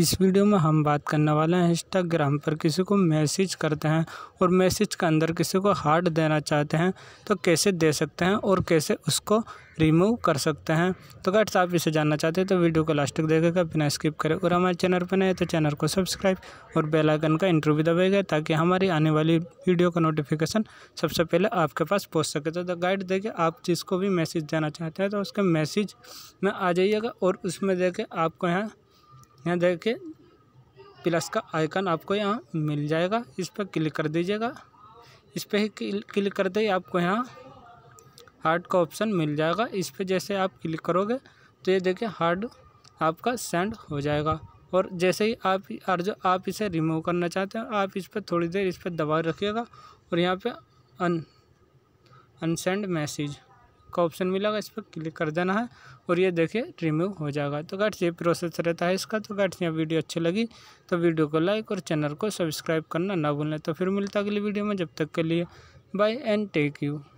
इस वीडियो में हम बात करने वाले हैं इंस्टाग्राम पर किसी को मैसेज करते हैं और मैसेज के अंदर किसी को हार्ट देना चाहते हैं तो कैसे दे सकते हैं और कैसे उसको रिमूव कर सकते हैं तो गैट्स आप इसे जानना चाहते हैं तो वीडियो को लास्ट तक देखेगा बिना स्किप करें और हमारे चैनल पर नए तो चैनल को सब्सक्राइब और बेलाइकन का इंटरव्यू भी दबाएगा ताकि हमारी आने वाली वीडियो का नोटिफिकेशन सबसे पहले आपके पास पहुँच सके तो गाइड देखे आप जिसको भी मैसेज देना चाहते हैं तो उसके मैसेज में आ जाइएगा और उसमें देखे आपको यहाँ यहाँ देखिए प्लस का आइकन आपको यहाँ मिल जाएगा इस पर क्लिक कर दीजिएगा इस पर ही क्लिक करते ही आपको यहाँ हार्ड का ऑप्शन मिल जाएगा इस पर जैसे आप क्लिक करोगे तो ये देखिए हार्ड आपका सेंड हो जाएगा और जैसे ही आप और जो आप इसे रिमूव करना चाहते हैं आप इस पर थोड़ी देर इस पर दबाव रखिएगा और यहाँ पे अन अनसेंड मैसेज का ऑप्शन मिलेगा इस पर क्लिक कर देना है और ये देखिए रिमूव हो जाएगा तो गाइड्स ये प्रोसेस रहता है इसका तो गाइड्स यहाँ वीडियो अच्छी लगी तो वीडियो को लाइक और चैनल को सब्सक्राइब करना ना भूलें तो फिर मिलता अगली वीडियो में जब तक के लिए बाय एंड टेक यू